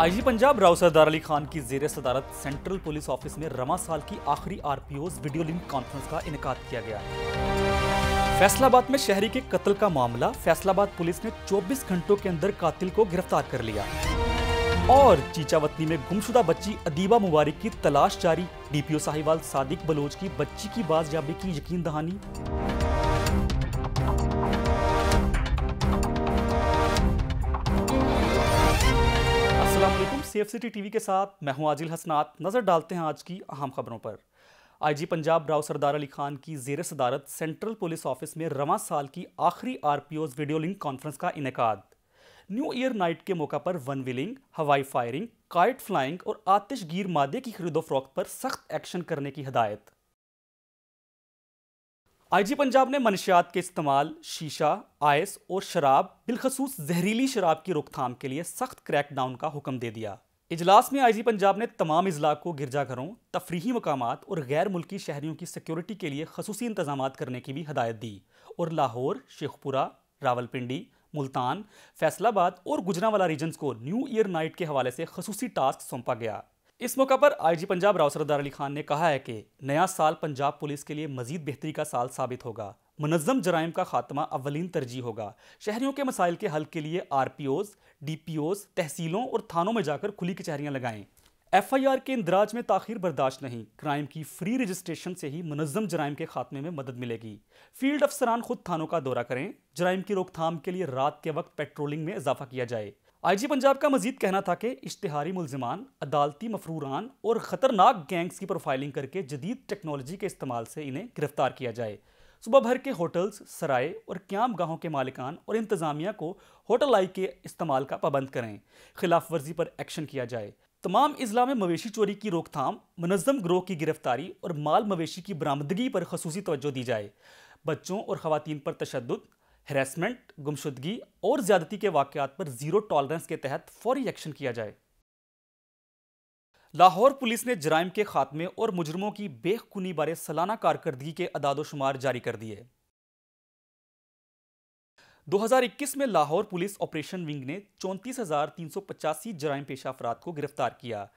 IG Punjab Rao Sardar Ali Khan की जेर सदारत सेंट्रल पुलिस ऑफिस में रमा साल की आखिरी ओ वीडियो लिंक कॉन्फ्रेंस का इनका किया गया फैसलाबाद में शहरी के कत्ल का मामला फैसलाबाद पुलिस ने 24 घंटों के अंदर कातिल को गिरफ्तार कर लिया और चीचावतनी में गुमशुदा बच्ची अदीबा मुबारक की तलाश जारी डीपीओ साहिवाल सादिक बलोच की बच्ची की बाजियाबी की यकीन दहानी सी एफ टीवी के साथ मैं हूं आजिल हसनात नज़र डालते हैं आज की अहम खबरों पर आईजी पंजाब राव सरदार अली खान की जेर सदारत सेंट्रल पुलिस ऑफिस में रवा साल की आखिरी आर वीडियो लिंक कॉन्फ्रेंस का इनका न्यू ईयर नाइट के मौका पर वन व्हीलिंग हवाई फायरिंग काइट फ्लाइंग और आतिशगीर मादे की खरीदो फरोख्त पर सख्त एक्शन करने की हदायत आईजी पंजाब ने मनशियात के इस्तेमाल शीशा आयस और शराब बिलखसूस जहरीली शराब की रोकथाम के लिए सख्त क्रैकडाउन का हुक्म दे दिया इजलास में आईजी पंजाब ने तमाम इजला को गिरजाघरों तफरीही मकाम और गैर मुल्की शहरीों की सिक्योरिटी के लिए खसूसी इंतजाम करने की भी हदायत दी और लाहौर शेखपुरा रावलपिंडी मुल्तान फैसलाबाद और गुजरावाला रीजन्स को न्यू ईयर नाइट के हवाले से खसूसी टास्क सौंपा गया इस मौका पर आईजी पंजाब राव सरदार अली खान ने कहा है कि नया साल पंजाब पुलिस के लिए मजीद बेहतरी का साल साबित होगा मुनजम जराइम का खात्मा अवलिन तरजीह होगा शहरीों के मसाइल के हल के लिए R P Os D P Os तहसीलों और थानों में जाकर खुली कचहरियाँ लगाएं एफ आई आर के इंदराज में ताखिर बर्दाश्त नहीं क्राइम की फ्री रजिस्ट्रेशन से ही मुनजम जराइम के खात्मे में मदद मिलेगी फील्ड अफसरान खुद थानों का दौरा करें जराइम की रोकथाम के लिए रात के वक्त पेट्रोलिंग में इजाफा किया जाए आई जी पंजाब का मजीद कहना था कि इश्तहारी मुलजमान अदालती मफरूरान और ख़तरनाक गैंग्स की प्रोफाइलिंग करके जदीद टेक्नोलॉजी के इस्तेमाल से इन्हें गिरफ्तार किया जाए सुबह भर के होटल्स सराय और क्याम गाहों के मालिकान और इंतज़ामिया को होटल आई के इस्तेमाल का पाबंद करें खिलाफ वर्जी पर एक्शन किया जाए तमाम अजला में मवेशी चोरी की रोकथाम मनजम ग्रोह की गिरफ्तारी और माल मवेशी की बरामदगी पर खसूसी तवज्जो दी जाए बच्चों और ख़वान पर तशद हरासमेंट गुमशुदगी और ज्यादती के वाकत पर ज़ीरो टॉलरेंस के तहत फौरी एक्शन किया जाए लाहौर पुलिस ने जराइम के खात्मे और मुजरमों की बेखुनी बारे सालाना कारकर्दगी के अदादोशुमार जारी कर दिए 2021 में लाहौर पुलिस ऑपरेशन विंग ने चौंतीस हजार तीन सौ पचासी जराइम पेशा अफराद को गिरफ्तार किया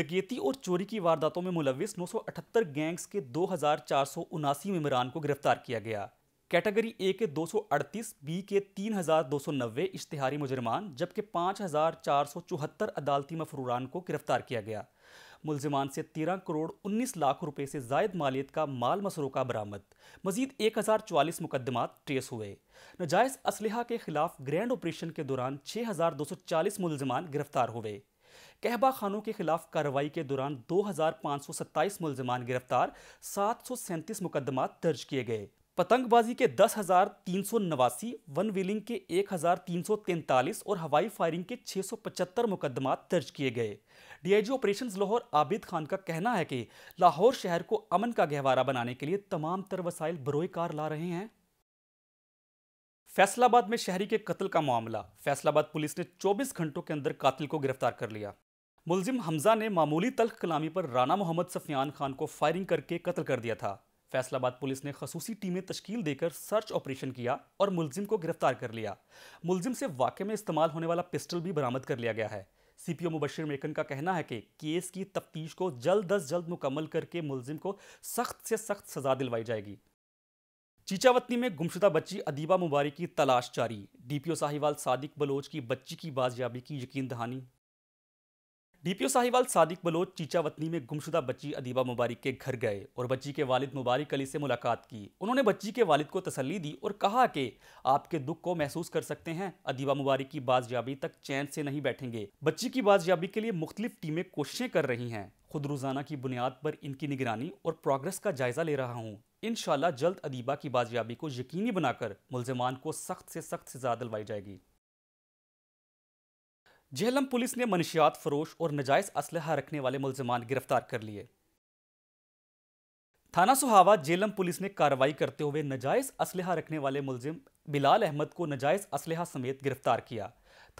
डकैती और चोरी की वारदातों में मुलविस 978 गैंग्स के दो हजार चार सौ उनासी मेम्बरान को गिरफ्तार किया गया कैटेगरी ए के 238, बी के 3290 इश्तिहारी मुजरमान जबकि चौहत्तर अदालती मफरूरान को गिरफ्तार किया गया मुलजमान से तेरह करोड़ उन्नीस लाख रुपये से जायद मालियत का माल मसरोका बरामद मजीद एक हज़ार चवालीस ट्रेस हुए नजायज असलहा के खिलाफ ग्रैंड ऑपरेशन के दौरान छः हज़ार दो सौ चालीस मुलजमान गिरफ्तार हुए कहबा खानों के खिलाफ कार्रवाई के दौरान दो हज़ार पाँच सौ सत्ताईस मुलजमान गिरफ्तार सात सौ सैंतीस मुकदमा दर्ज किए गए पतंगबाजी के दस हज़ार तीन सौ नवासी वन व्हीलिंग के एक हज़ार तीन सौ तैंतालीस और हवाई फायरिंग के छः सौ पचहत्तर मुकदमा दर्ज किए गए डीआईजी ऑपरेशंस लाहौर आबिद खान का कहना है कि लाहौर शहर को अमन का गहवारा बनाने के लिए तमाम तर वसाइल कार ला रहे हैं फैसलाबाद में शहरी के कत्ल का मामला फैसलाबाद पुलिस ने 24 घंटों के अंदर कातिल को गिरफ्तार कर लिया मुलजिम हमजा ने मामूली तल्ख कलामी पर राना मोहम्मद सफियान खान को फायरिंग करके कत्ल कर दिया था फैसलाबाद पुलिस ने खसूसी टीमें तश्कील देकर सर्च ऑपरेशन किया और मुलजिम को गिरफ्तार कर लिया मुलजिम से वाक़े में इस्तेमाल होने वाला पिस्टल भी बरामद कर लिया गया है सीपीओ मुबशिर मेकन का कहना है कि केस की तफ्तीश को जल्द अज जल्द मुकम्मल करके मुलजिम को सख्त से सख्त सजा दिलवाई जाएगी चीचावतनी में गुमशुदा बच्ची अदीबा मुबारक की तलाश जारी डीपीओ साहिवाल सादिक बलोच की बच्ची की बाजियाबी की यकीन दहानी डीपीओ साहिवाल सादिक बलोच चीचा वतनी में गुमशुदा बच्ची अदीबा मुबारक के घर गए और बच्ची के वालिद मुबारक अली से मुलाकात की उन्होंने बच्ची के वालिद को तसल्ली दी और कहा कि आपके दुख को महसूस कर सकते हैं अदीबा मुबारक की बाजियाबी तक चैन से नहीं बैठेंगे बच्ची की बाजियाबी के लिए मुख्तलिफ टीमें कोशिशें कर रही हैं खुद रोजाना की बुनियाद पर इनकी निगरानी और प्रोग्रेस का जायजा ले रहा हूँ इन जल्द अदीबा की बाजियाबी को यकीनी बनाकर मुलजमान को सख्त से सख्त सजा दिलवाई जाएगी जहलम पुलिस ने मनशियात फरोश और नजायज असलहा रखने वाले मुलजमान गिरफ्तार कर लिए थाना सुहावा जेलम पुलिस ने कार्रवाई करते हुए नजायज असलहा रखने वाले मुलजिम बिलाल अहमद को नजायज असलहा समेत गिरफ्तार किया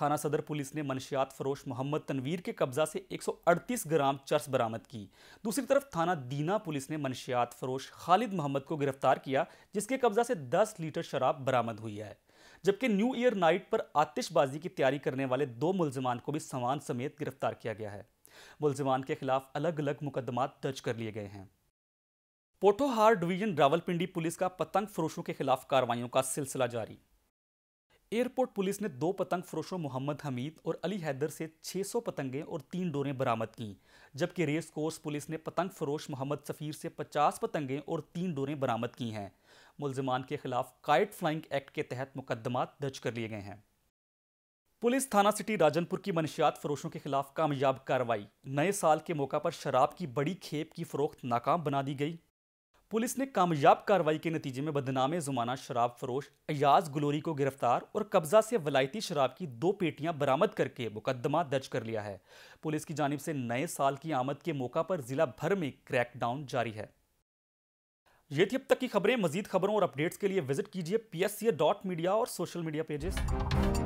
थाना सदर पुलिस ने मनशियात फरोश मोहम्मद तनवीर के कब्जा से 138 ग्राम चर्स बरामद की दूसरी तरफ थाना दीना पुलिस ने मनशियात फरोश खालिद मोहम्मद को गिरफ्तार किया जिसके कब्जा से 10 लीटर शराब बरामद हुई है जबकि न्यू ईयर नाइट पर आतिशबाजी की तैयारी करने वाले दो मुलजमान को भी सामान समेत गिरफ्तार किया गया है मुलजमान के खिलाफ अलग अलग मुकदमा दर्ज कर लिए गए हैं पोठोहार डिवीजन रावलपिंडी पुलिस का पतंग फरोशों के खिलाफ कार्रवाइयों का सिलसिला जारी एयरपोर्ट पुलिस ने दो पतंग फरोशों मोहम्मद हमीद और अली हैदर से 600 पतंगें और तीन डोरें बरामद की जबकि रेस कोर्स पुलिस ने पतंग फरोश मोहम्मद सफ़ीर से 50 पतंगें और तीन डोरें बरामद की हैं मुलजमान के खिलाफ काइट फ्लाइंग एक्ट के तहत मुकदमा दर्ज कर लिए गए हैं पुलिस थाना सिटी राजनपुर की मनशियात फरोशों के खिलाफ कामयाब कार्रवाई नए साल के मौका पर शराब की बड़ी खेप की फरोख्त नाकाम बना दी गई पुलिस ने कामयाब कार्रवाई के नतीजे में बदनामे जुमाना शराब फरोश अयाज गुलोरी को गिरफ्तार और कब्जा से वलायती शराब की दो पेटियां बरामद करके मुकदमा दर्ज कर लिया है पुलिस की जानब से नए साल की आमद के मौका पर जिला भर में क्रैकडाउन जारी है ये थी अब तक की खबरें मजीद खबरों और अपडेट्स के लिए विजिट कीजिए P S C dot media और सोशल मीडिया पेजेस